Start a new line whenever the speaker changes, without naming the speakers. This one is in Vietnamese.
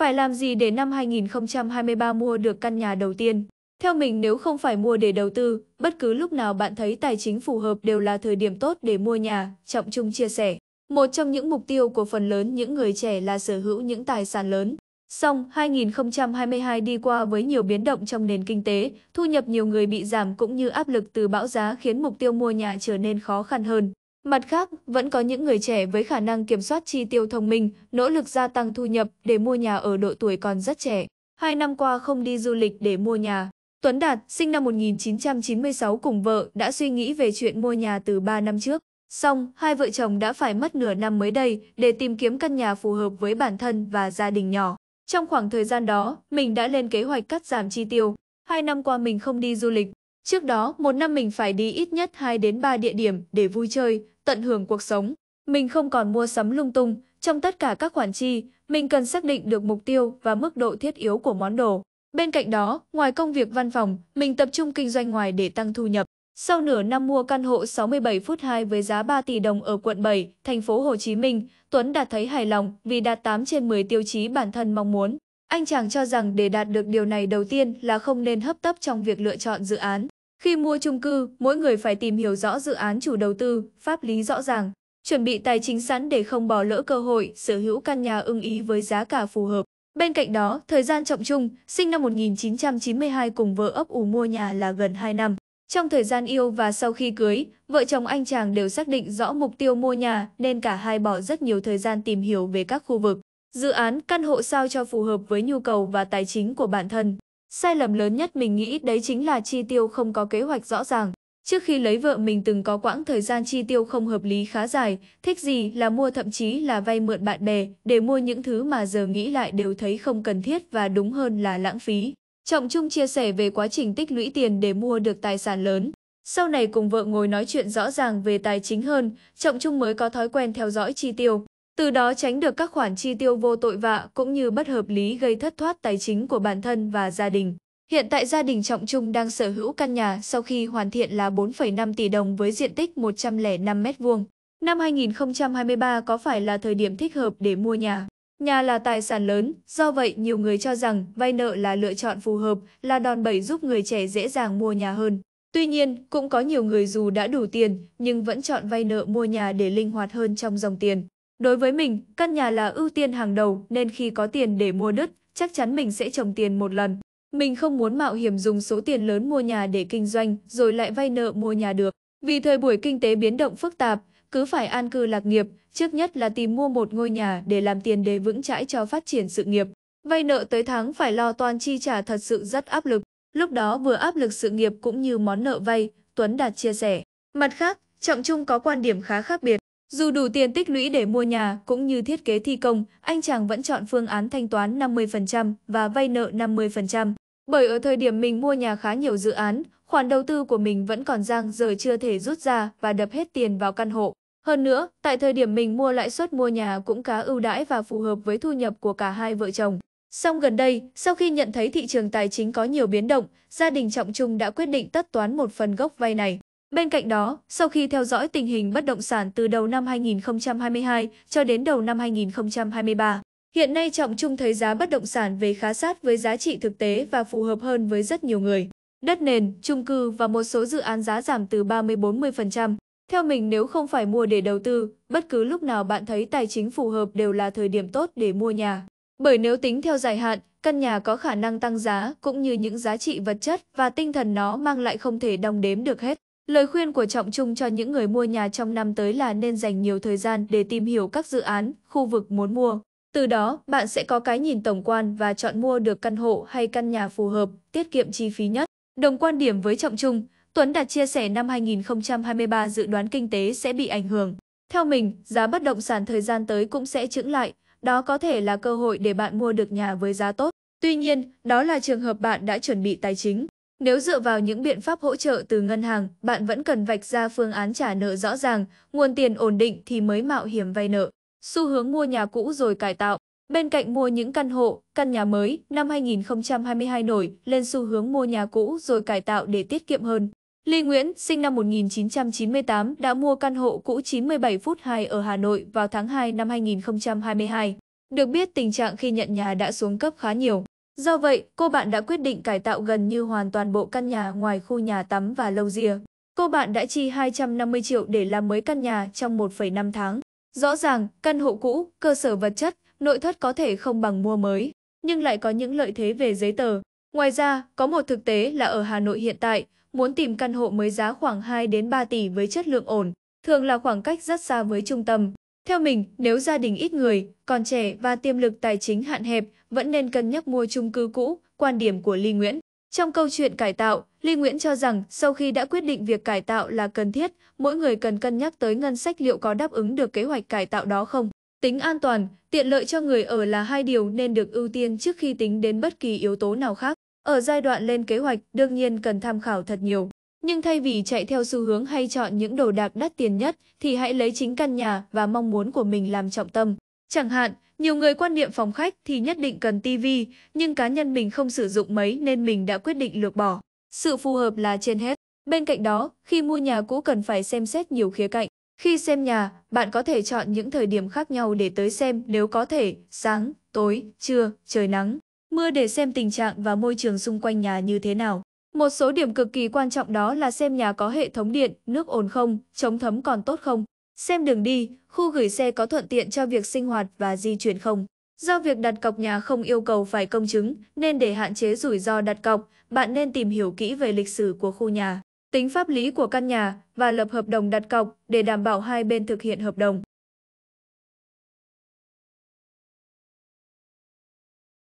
Phải làm gì để năm 2023 mua được căn nhà đầu tiên? Theo mình nếu không phải mua để đầu tư, bất cứ lúc nào bạn thấy tài chính phù hợp đều là thời điểm tốt để mua nhà, Trọng Trung chia sẻ. Một trong những mục tiêu của phần lớn những người trẻ là sở hữu những tài sản lớn. Song, 2022 đi qua với nhiều biến động trong nền kinh tế, thu nhập nhiều người bị giảm cũng như áp lực từ bão giá khiến mục tiêu mua nhà trở nên khó khăn hơn. Mặt khác, vẫn có những người trẻ với khả năng kiểm soát chi tiêu thông minh, nỗ lực gia tăng thu nhập để mua nhà ở độ tuổi còn rất trẻ. Hai năm qua không đi du lịch để mua nhà. Tuấn Đạt, sinh năm 1996 cùng vợ, đã suy nghĩ về chuyện mua nhà từ 3 năm trước. Xong, hai vợ chồng đã phải mất nửa năm mới đây để tìm kiếm căn nhà phù hợp với bản thân và gia đình nhỏ. Trong khoảng thời gian đó, mình đã lên kế hoạch cắt giảm chi tiêu. Hai năm qua mình không đi du lịch, Trước đó, một năm mình phải đi ít nhất 2 đến 3 địa điểm để vui chơi, tận hưởng cuộc sống. Mình không còn mua sắm lung tung, trong tất cả các khoản chi, mình cần xác định được mục tiêu và mức độ thiết yếu của món đồ. Bên cạnh đó, ngoài công việc văn phòng, mình tập trung kinh doanh ngoài để tăng thu nhập. Sau nửa năm mua căn hộ 67 phút 2 với giá 3 tỷ đồng ở quận 7, thành phố Hồ Chí Minh, Tuấn đạt thấy hài lòng vì đạt 8 trên 10 tiêu chí bản thân mong muốn. Anh chàng cho rằng để đạt được điều này đầu tiên là không nên hấp tấp trong việc lựa chọn dự án. Khi mua chung cư, mỗi người phải tìm hiểu rõ dự án chủ đầu tư, pháp lý rõ ràng, chuẩn bị tài chính sẵn để không bỏ lỡ cơ hội sở hữu căn nhà ưng ý với giá cả phù hợp. Bên cạnh đó, thời gian Trọng Trung, sinh năm 1992 cùng vợ ấp ủ mua nhà là gần 2 năm. Trong thời gian yêu và sau khi cưới, vợ chồng anh chàng đều xác định rõ mục tiêu mua nhà nên cả hai bỏ rất nhiều thời gian tìm hiểu về các khu vực, Dự án căn hộ sao cho phù hợp với nhu cầu và tài chính của bản thân. Sai lầm lớn nhất mình nghĩ đấy chính là chi tiêu không có kế hoạch rõ ràng. Trước khi lấy vợ mình từng có quãng thời gian chi tiêu không hợp lý khá dài, thích gì là mua thậm chí là vay mượn bạn bè để mua những thứ mà giờ nghĩ lại đều thấy không cần thiết và đúng hơn là lãng phí. Trọng Trung chia sẻ về quá trình tích lũy tiền để mua được tài sản lớn. Sau này cùng vợ ngồi nói chuyện rõ ràng về tài chính hơn, Trọng Trung mới có thói quen theo dõi chi tiêu từ đó tránh được các khoản chi tiêu vô tội vạ cũng như bất hợp lý gây thất thoát tài chính của bản thân và gia đình. Hiện tại gia đình Trọng Trung đang sở hữu căn nhà sau khi hoàn thiện là 4,5 tỷ đồng với diện tích 105 m2. Năm 2023 có phải là thời điểm thích hợp để mua nhà? Nhà là tài sản lớn, do vậy nhiều người cho rằng vay nợ là lựa chọn phù hợp, là đòn bẩy giúp người trẻ dễ dàng mua nhà hơn. Tuy nhiên, cũng có nhiều người dù đã đủ tiền nhưng vẫn chọn vay nợ mua nhà để linh hoạt hơn trong dòng tiền. Đối với mình, căn nhà là ưu tiên hàng đầu nên khi có tiền để mua đất, chắc chắn mình sẽ trồng tiền một lần. Mình không muốn mạo hiểm dùng số tiền lớn mua nhà để kinh doanh rồi lại vay nợ mua nhà được. Vì thời buổi kinh tế biến động phức tạp, cứ phải an cư lạc nghiệp, trước nhất là tìm mua một ngôi nhà để làm tiền đề vững chãi cho phát triển sự nghiệp. Vay nợ tới tháng phải lo toan chi trả thật sự rất áp lực. Lúc đó vừa áp lực sự nghiệp cũng như món nợ vay, Tuấn Đạt chia sẻ. Mặt khác, Trọng Trung có quan điểm khá khác biệt. Dù đủ tiền tích lũy để mua nhà cũng như thiết kế thi công, anh chàng vẫn chọn phương án thanh toán 50% và vay nợ 50%. Bởi ở thời điểm mình mua nhà khá nhiều dự án, khoản đầu tư của mình vẫn còn giang giờ chưa thể rút ra và đập hết tiền vào căn hộ. Hơn nữa, tại thời điểm mình mua lãi suất mua nhà cũng khá ưu đãi và phù hợp với thu nhập của cả hai vợ chồng. Song gần đây, sau khi nhận thấy thị trường tài chính có nhiều biến động, gia đình Trọng Trung đã quyết định tất toán một phần gốc vay này. Bên cạnh đó, sau khi theo dõi tình hình bất động sản từ đầu năm 2022 cho đến đầu năm 2023, hiện nay Trọng Trung thấy giá bất động sản về khá sát với giá trị thực tế và phù hợp hơn với rất nhiều người. Đất nền, chung cư và một số dự án giá giảm từ 30-40%. Theo mình nếu không phải mua để đầu tư, bất cứ lúc nào bạn thấy tài chính phù hợp đều là thời điểm tốt để mua nhà. Bởi nếu tính theo dài hạn, căn nhà có khả năng tăng giá cũng như những giá trị vật chất và tinh thần nó mang lại không thể đong đếm được hết. Lời khuyên của Trọng Trung cho những người mua nhà trong năm tới là nên dành nhiều thời gian để tìm hiểu các dự án, khu vực muốn mua. Từ đó, bạn sẽ có cái nhìn tổng quan và chọn mua được căn hộ hay căn nhà phù hợp, tiết kiệm chi phí nhất. Đồng quan điểm với Trọng Trung, Tuấn Đạt chia sẻ năm 2023 dự đoán kinh tế sẽ bị ảnh hưởng. Theo mình, giá bất động sản thời gian tới cũng sẽ chững lại, đó có thể là cơ hội để bạn mua được nhà với giá tốt. Tuy nhiên, đó là trường hợp bạn đã chuẩn bị tài chính. Nếu dựa vào những biện pháp hỗ trợ từ ngân hàng, bạn vẫn cần vạch ra phương án trả nợ rõ ràng, nguồn tiền ổn định thì mới mạo hiểm vay nợ. Xu hướng mua nhà cũ rồi cải tạo Bên cạnh mua những căn hộ, căn nhà mới, năm 2022 nổi lên xu hướng mua nhà cũ rồi cải tạo để tiết kiệm hơn. Lý Nguyễn, sinh năm 1998, đã mua căn hộ cũ 97 phút 2 ở Hà Nội vào tháng 2 năm 2022. Được biết tình trạng khi nhận nhà đã xuống cấp khá nhiều. Do vậy, cô bạn đã quyết định cải tạo gần như hoàn toàn bộ căn nhà ngoài khu nhà tắm và lâu rìa. Cô bạn đã chi 250 triệu để làm mới căn nhà trong 1,5 tháng. Rõ ràng, căn hộ cũ, cơ sở vật chất, nội thất có thể không bằng mua mới, nhưng lại có những lợi thế về giấy tờ. Ngoài ra, có một thực tế là ở Hà Nội hiện tại, muốn tìm căn hộ mới giá khoảng 2 đến 3 tỷ với chất lượng ổn, thường là khoảng cách rất xa với trung tâm. Theo mình, nếu gia đình ít người, còn trẻ và tiềm lực tài chính hạn hẹp, vẫn nên cân nhắc mua chung cư cũ, quan điểm của Ly Nguyễn. Trong câu chuyện cải tạo, Ly Nguyễn cho rằng sau khi đã quyết định việc cải tạo là cần thiết, mỗi người cần cân nhắc tới ngân sách liệu có đáp ứng được kế hoạch cải tạo đó không. Tính an toàn, tiện lợi cho người ở là hai điều nên được ưu tiên trước khi tính đến bất kỳ yếu tố nào khác. Ở giai đoạn lên kế hoạch, đương nhiên cần tham khảo thật nhiều. Nhưng thay vì chạy theo xu hướng hay chọn những đồ đạc đắt tiền nhất thì hãy lấy chính căn nhà và mong muốn của mình làm trọng tâm. Chẳng hạn, nhiều người quan niệm phòng khách thì nhất định cần tivi, nhưng cá nhân mình không sử dụng mấy nên mình đã quyết định lược bỏ. Sự phù hợp là trên hết. Bên cạnh đó, khi mua nhà cũ cần phải xem xét nhiều khía cạnh. Khi xem nhà, bạn có thể chọn những thời điểm khác nhau để tới xem nếu có thể, sáng, tối, trưa, trời nắng, mưa để xem tình trạng và môi trường xung quanh nhà như thế nào. Một số điểm cực kỳ quan trọng đó là xem nhà có hệ thống điện, nước ổn không, chống thấm còn tốt không, xem đường đi, khu gửi xe có thuận tiện cho việc sinh hoạt và di chuyển không. Do việc đặt cọc nhà không yêu cầu phải công chứng, nên để hạn chế rủi ro đặt cọc, bạn nên tìm hiểu kỹ về lịch sử của khu nhà, tính pháp lý của căn nhà và lập hợp đồng đặt cọc để đảm bảo hai bên thực hiện hợp đồng.